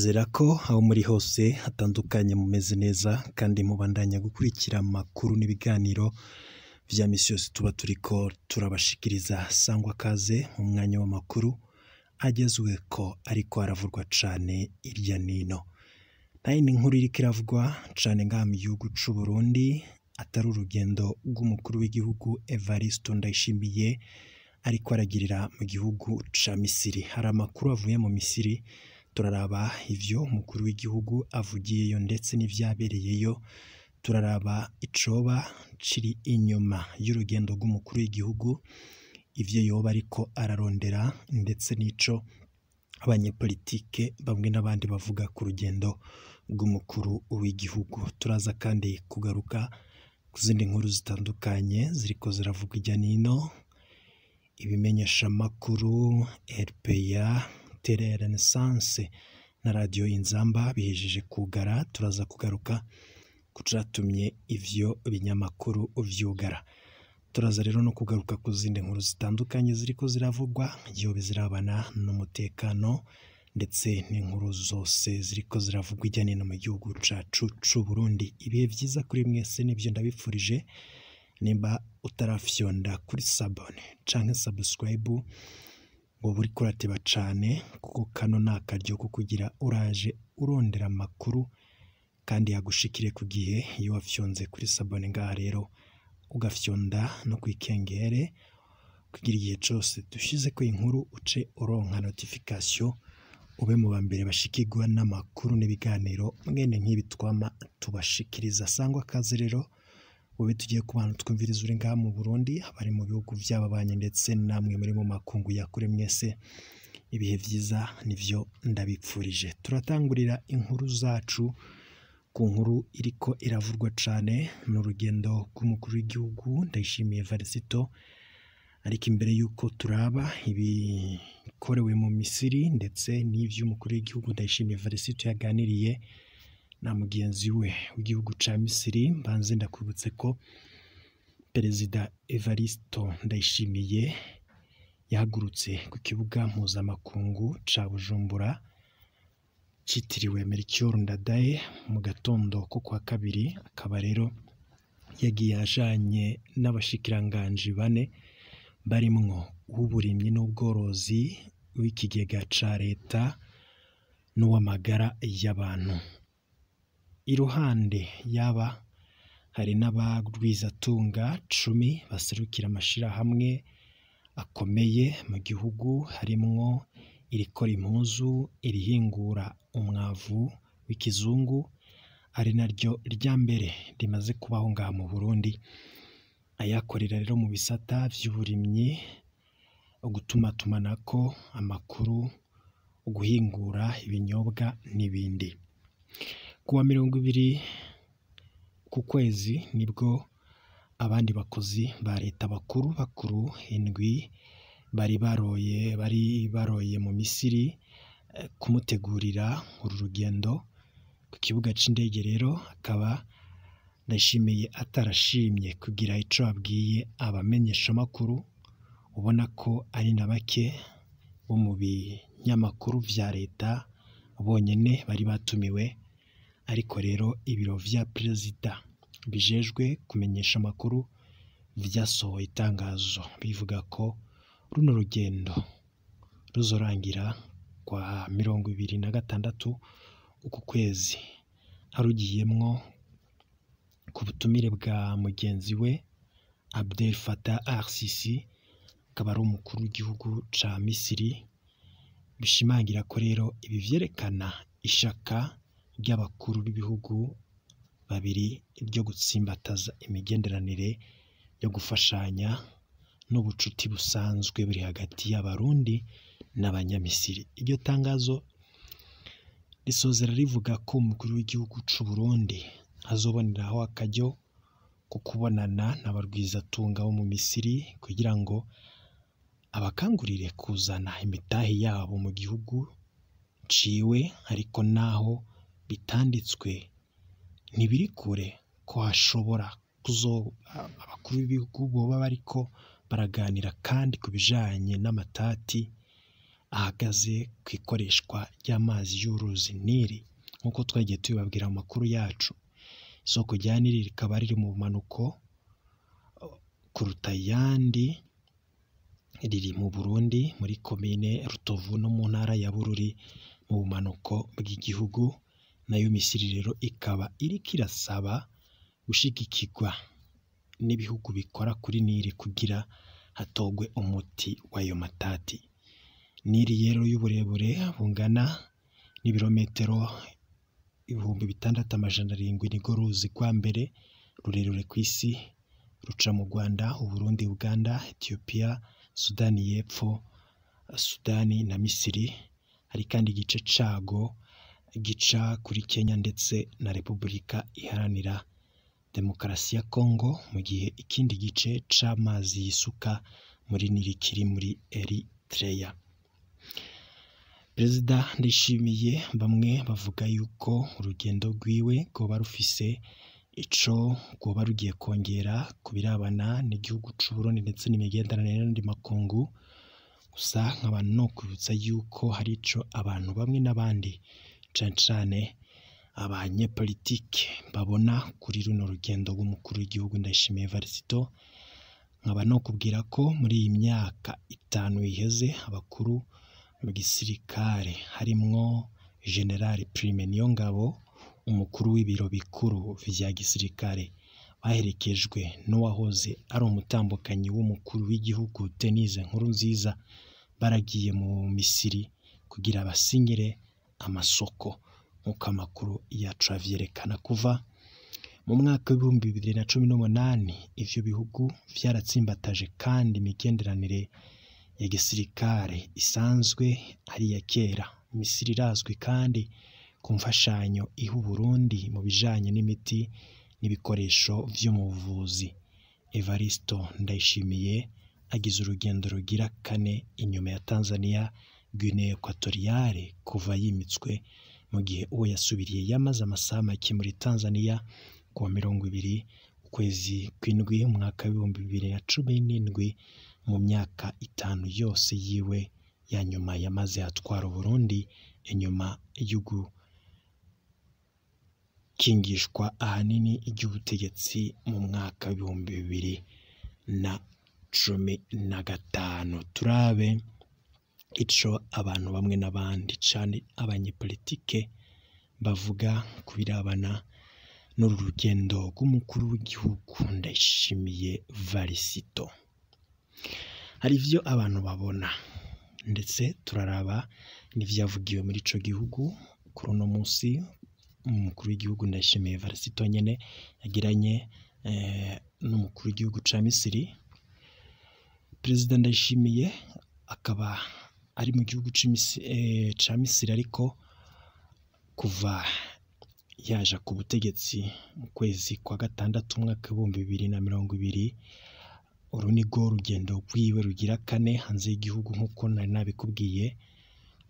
ndizera ko aho muri hose hatandukanye mumeze neza kandi mubandanya gukurikira amakuru n'ibiganiro bya misi yose tuba turi ko turabashikiriza sangwa kaze mu mwanya w'amakuru agezwe ko ariko aravurwa cyane irya nino nayo ni inkuru iriko iravugwa cyane ngaha mu gihugu cy'u Burundi atari urugendo rw'umukuru w'igihugu Evariste Ndayishimiye ariko aragirira mu gihugu ca Misiri hari amakuru avuye mu Misiri turaraba ibyo umukuru w'igihugu avugiyeyo ndetse n'ibyabereyeyo turaraba icoba kiri inyuma y'urugendo rw'umukuru w'igihugu ibyo yoba ariko ararondera ndetse n'ico abanyepolitike bamwe n'abandi bavuga ku rugendo rw'umukuru w'igihugu turaza kandi kugaruka ku zindi nkuru zitandukanye ziriko ziravuga ijya n'ino ibimenyeshamakuru RPA terera ya na radiyo Inzamba bihejeje kugara turaza kugaruka ku cyatumye ibyo binyamakuru byugara turaza rero no kugaruka ku zindi nkuru zitandukanye ziri ko ziravugwa igihe bizirabana n'umutekano ndetse n'inkuru zose ziri ko ziravugwa ijyanye no mu gihugu cyacu cy'u Burundi ibihe byiza kuri mwese n'ibyo ndabifurije nimba utarafyonda kuri sabone cyangwa sabusikarayibu ngo buri kurateba cyane kuko kano ni ko kugira uraje urondera amakuru kandi yagushikire ku gihe iyo wafyonze kuri sabone ngaha rero ugafyonda no ku kugira igihe cyose dushyize ko inkuru uce uronka notifikasiyo ube mu ba mbere bashikirwa n'amakuru n'ibiganiro mwene nk'ibi twama tubashikiriza sangwa akaze rero ubu tugiye ku bantu twumviriza uri ngaha mu burundi abari mu bihugu by'ababanyi ndetse namwe muri mu makungu yakure mwese ibihe byiza nibyo ndabipfurije turatangurira inkuru zacu ku nkuru iriko iravurwa cyane ni urugendo rw'umukuru w'igihugu ndayishimiye varisito ariko imbere y'uko turaba ibikorewe mu misiri ndetse n'iby'umukuru w'igihugu ndayishimiye varisito yaganiriye na mugenzi we w'igihugu cya misiri mbanze ndakubutse ko perezida evaristo ndayishimiye yahagurutse ku kibuga mpuzamakungu cya bujumbura cyitiriwe melchior ndadaye mu gatondo ko kwa kabiri akaba rero yagiye ajyanye n'abashikiranganji bane barimwo uw'uburimyi n'ubworozi w’ikigega cya leta n'uw'amagara y'abantu iruhande y'aba hari n'aba cumi baserukira amashyirahamwe akomeye mu gihugu, harimwo irikora impuzu, irihingura umwavu w'ikizungu, ari naryo rya mbere rimaze kubaho ngaha mu Burundi, ayakorera rero mu bisata by'uburimyi, tumana ko amakuru, guhingura ibinyobwa n'ibindi. ku wa mirongo ibiri ku kwezi nibwo abandi bakozi ba leta bakuru bakuru indwi bari baroye bari baroye mu Misiri eh, kumutegurira uru rugendo ku kibuga cy'indege rero akaba Ndayishimiye atarashimye kugira icyo abwiye abamenyeshamakuru ubona ko ari na bake bo mu binyamakuru bya leta bonyine bari batumiwe ariko rero ibiro vya perezida bijejwe kumenyesha amakuru vyasohoye itangazo bivuga ko runo rugendo ruzorangira kwa mirongo ibiri na gatandatu uku kwezi, harugiyemwo ku butumire bwa mugenzi we Abdel Fattah al akaba ari umukuru w'igihugu ca Misiri, bishimangira ko rero ibi vyerekana ishaka ry'abakuru b'ibihugu babiri ryo gutsimbataza imigenderanire yo gufashanya n'ubucuti busanzwe buri hagati y'Abarundi n'Abanyamisiri, iryo tangazo risozera rivuga ko umukuru w'igihugu cy'u Burundi azoboneraho akaryo ko kubonana na ba bo mu Misiri kugira ngo abakangurire kuzana imitahi yabo mu gihugu ciwe ariko naho bitanditswe ntibiri kure ko hashobora abakuru b'ibihugu baba bariko baraganira kandi ku bijanye n'amatati ahagaze ku ikoreshwa ry'amazi y'uruzi Nili nk'uko twagiye tubibabwira mu makuru yacu, isoko rya Nili rikaba riri mu bumanuko kuruta ayandi, riri mu Burundi muri komine Rutovu no mu ntara ya Bururi mu bumanuko bw'igihugu. nayo Misiri rero ikaba iri kirasaba gushigikirwa n'ibihugu bikora kuri Nili kugira hatogwe umuti w'ayo matati Nili rero y'uburebure bungana n'ibirometero ibihumbi bitandatu amajana arindwi nirwo ruzi rwa mbere rurerure ku isi ruca mu Rwanda, Uburundi, Uganda, Ethiopia, Sudani y'Epfo, Sudani na Misiri hari kandi igice cago gica kuri Kenya ndetse na Repubulika Iharanira Demokarasi ya Kongo, mu gihe ikindi gice c'amazi y'isuka muri Nili kiri muri Eritrea. Perezida Ndayishimiye bamwe bavuga yuko urugendo rwiwe rwoba rufise ico rwoba rugiye kongera ku birabana n'igihugu c'Uburundi ndetse n'imigenderanire n'andi makungu, gusa nkaba nokwibutsa yuko hari icyo abantu bamwe n'abandi cyane cyane abanyepolitiki babona kuri runo rugendo rw'umukuru w'igihugu Ndayishimiye Varisito, nkaba nakubwira ko muri iyi myaka itanu iheze abakuru mu gisirikare harimo Jenerali Prime Niyongabo umukuru w'ibiro bikuru bya gisirikare, baherekejwe n'uwahoze ari umutambukanyi w'umukuru w'igihugu Denise nziza baragiye mu Misiri kugira basinyire amasoko nk'uko amakuru yacu abyerekana kuva mu mwaka w'ibihumbi bibiri na cumi n'umunani ibyo bihugu byaratsimbataje kandi imigenderanire ya gisirikare isanzwe ari iya kera Misiri irazwi kandi ku mfashanyo iha Burundi mu bijyanye n'imiti n'ibikoresho byo mu buvuzi Evaristo Ndayishimiye agize urugendo rugira kane inyuma ya Tanzania Guinee Equatoriale kuva yimitswe mu gihe uwo yasubiriye yamaze amasaha make muri Tanzania kuwa mirongo ibiri ukwezi kw'indwi umwaka w'ibihumbi bibiri na cumi n'indwi mu myaka itanu yose yiwe ya nyuma yamaze atwara u Burundi inyuma yo kingishwa ahanini iby'ubutegetsi mu mwaka w'ibihumbi bibiri na cumi na gatanu turabe ico abantu bamwe n'abandi cane abanyepolitike bavuga ku birebana n'uru rugendo rw'umukuru w'igihugu Ndayishimiye Varisito. Hari ivyo abantu babona ndetse turaraba n'ivyavugiwe muri ico gihugu kuri uno musi umukuru w'igihugu Ndayishimiye Varisito nyene yagiranye eh, n'umukuru w'igihugu ca Misiri, perezida Ndayishimiye akaba ari mu gihugu cya eh, misiri ariko kuva yaje ku butegetsi mu kwezi kwa gatandatu umwaka w'ibihumbi bibiri na mirongo ibiri uru ni rwo rugendo rwiwe rugira kane hanze y'igihugu nk'uko nari nabikubwiye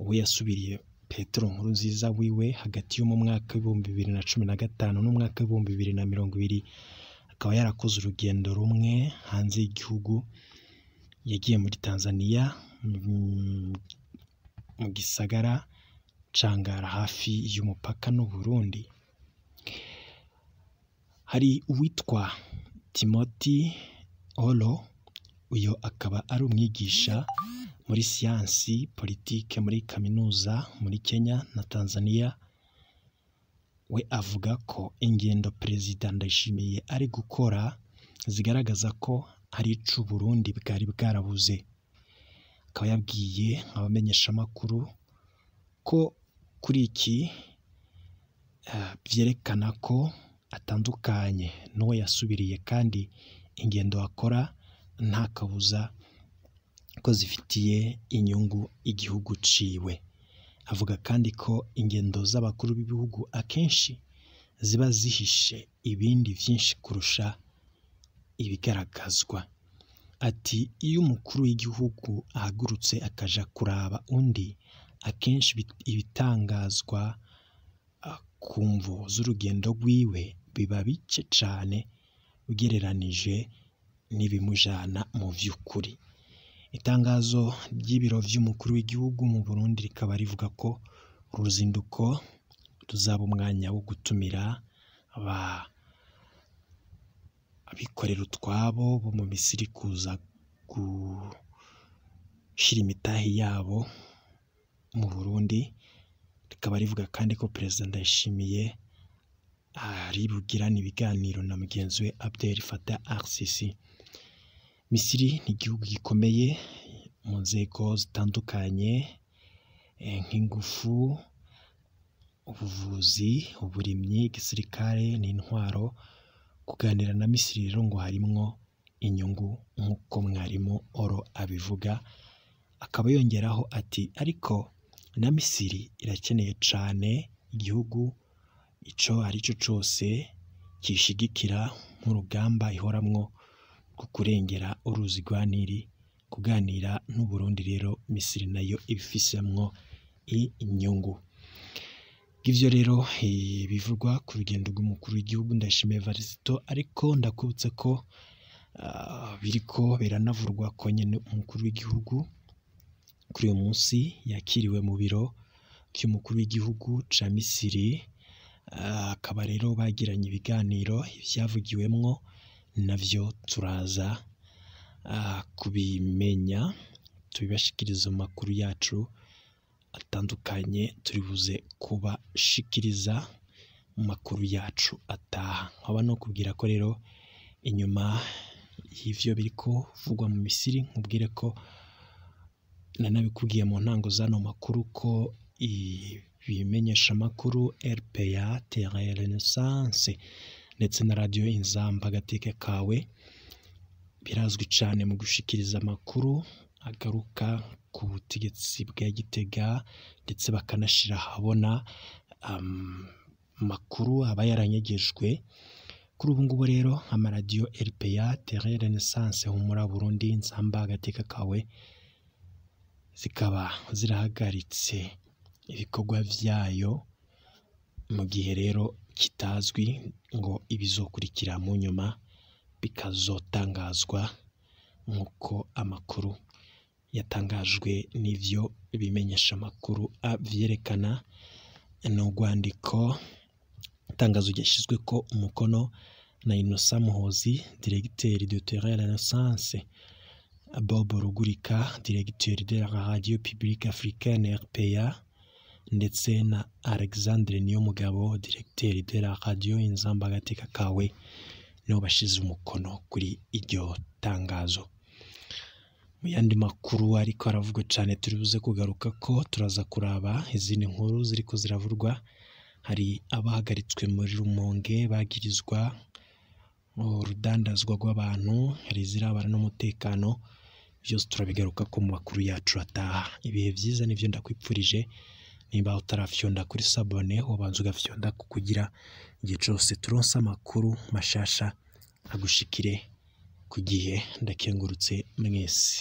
ubu yasubiriye petero nkuru nziza wiwe hagati yo mu mwaka w'ibihumbi bibiri na cumi na gatanu n'umwaka w'ibihumbi bibiri na mirongo ibiri akaba yarakoze urugendo rumwe hanze y'igihugu yagiye muri tanzania mu gisagara cangara hafi y'umupaka n'u Burundi, hari uwitwa Timothy Olo, uyu akaba ari umwigisha muri siyansi politike muri kaminuza muri Kenya na Tanzania, we avuga ko ingendo Perezida Ndayishimiye ari gukora zigaragaza ko hari ico Uburundi bwari bwarabuze. akaba yabwiye abamenyeshamakuru ko kuri iki eh, byerekana ko atandukanye n'uwo yasubiriye kandi ingendo akora nta kabuza ko zifitiye inyungu igihugu ciwe, avuga kandi ko ingendo z'abakuru b'ibihugu akenshi ziba zihishe ibindi byinshi kurusha ibigaragazwa. Ati “Iyo umukuru w'igihugu ahagurutse akajya kuraba undi akenshi ibitangazwa ah, ku mvo z'urugendo rwiwe biba bike cyane ugereranije n'ibimujyana mu by'ukuri. Itangazo ry'ibiro by'umukuru w'igihugu mu Burundi rikaba rivuga ko uruzinduko ruzinduko ruzaba umwanya wo gutumira ba... Abikorera utwabo bo mu Misiri kuza gushyira imitahi yabo mu Burundi, rikaba rivuga kandi ko Perezida Ndayishimiye ari bugirane ibiganiro na mugenzi we Abdel Fattah al Misiri ni igihugu gikomeye mu nzego zitandukanye eh, nk'ingufu, ubuvuzi, uburimyi, gisirikare n'intwaro. Kuganira na Misiri rero ngo harimwo inyungu nk'uko mwarimu Oro abivuga, akaba yongeraho ati ariko na Misiri irakeneye cyane igihugu icyo ari cyo cyose kiyishyigikira nk'urugamba ihoramwo rwo kurengera uruzi rwa Nili, kuganira n'u Burundi rero Misiri nayo ibifisemwo inyungu. ngibyo rero eh, bivugwa ku rugendo rw'umukuru w'igihugu ndashimiye varisito ariko ndakubutse ko ah, biri ko biranavurwa ko nyine umukuru w'igihugu kuri uyu munsi yakiriwe mu biro by'umukuru w'igihugu cya misiri ah, akaba rero bagiranye ibiganiro ibyavugiwemo nabyo turaza ah, kubimenya tubibashikiriza amakuru yacu atandukanye turi buze kubashikiriza mu makuru yacu ataha, nkaba nokubwira ko rero inyuma y'ibyo biri kuvugwa mu Misiri nkubwire ko nanabikubwiye mu ntango z'ano makuru ko ibimenyeshamakuru RPA, Terre Renaissance ndetse na radiyo Inzamba Agateka kawe birazwi cyane mu gushikiriza amakuru agaruka ku butegetsi bwa Gitega ndetse bakanashyira ahabona amakuru aba yaranyegejwe, kuri ubu ngubu rero amaradiyo RPA, Terre Renaissance, Humura Burundi, Nsamba, Agateka kawe, zikaba zirahagaritse ibikorwa byayo mu gihe rero kitazwi ngo ibizokurikira mu nyuma bikazotangazwa nk'uko amakuru. yatangajwe n'ibyo bimenyeshamakuru byerekana, ni urwandiko itangazo ryashyizwe ko umukono na Innocent Muhozi, diregiteri de terre renaissance, Bob Rugurika diregiteri de la radio publique africaine RPA ndetse na Alexandre Niyo Niyomugabo diregiteri de la radio Inzambagateka kawe nibo bashyize umukono kuri iryo tangazo. Mu yandi makuru ariko aravugwa cyane turi buze kugaruka ko turaza kuraba izindi nkuru ziri ko ziravurwa hari abahagaritswe muri rumonge bagirizwa urudandazwa rw'abantu hari izirabana n'umutekano byose turabigaruka ko mu makuru yacu ataha ibihe byiza nibyo ndakwipfurije niba utarafyonda kuri sabone wabanza ugafyonda kukugira igihe cyose turonse amakuru mashasha agushikire ku gihe ndakengurutse mwese